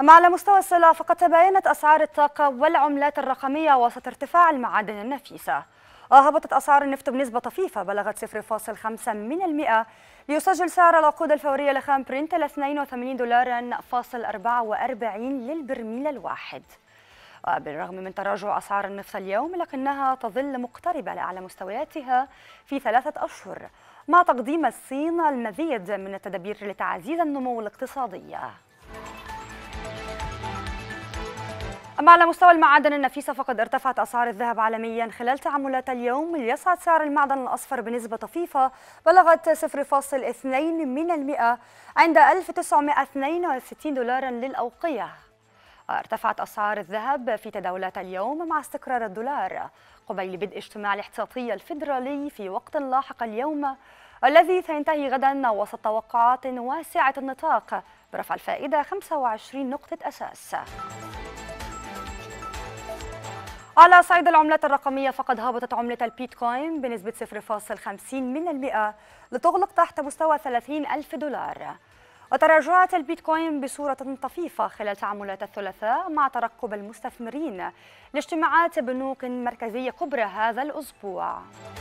أما على مستوى السلع فقد تباينت أسعار الطاقة والعملات الرقمية وسط ارتفاع المعادن النفيسة هبطت أسعار النفط بنسبة طفيفة بلغت 0.5 من المئة ليسجل سعر العقود الفورية لخام برنت 82 دولارا فاصل 44 للبرميل الواحد وبالرغم من تراجع أسعار النفط اليوم لكنها تظل مقتربة لأعلى مستوياتها في ثلاثة أشهر مع تقديم الصين المزيد من التدابير لتعزيز النمو الاقتصادي أما على مستوى المعادن النفيسة فقد ارتفعت أسعار الذهب عالميا خلال تعاملات اليوم ليصعد سعر المعدن الأصفر بنسبة طفيفة بلغت 0.2 من المئة عند 1962 دولارا للأوقية ارتفعت أسعار الذهب في تداولات اليوم مع استقرار الدولار قبيل بدء اجتماع الاحتياطي الفيدرالي في وقت لاحق اليوم الذي سينتهي غدا وسط توقعات واسعة النطاق برفع الفائدة 25 نقطة أساس على صعيد العملات الرقمية فقد هبطت عملة البيتكوين بنسبة 0.50% لتغلق تحت مستوى 30 ألف دولار وتراجعت البيتكوين بصورة طفيفة خلال تعاملات الثلاثاء مع ترقب المستثمرين لاجتماعات بنوك مركزية كبرى هذا الأسبوع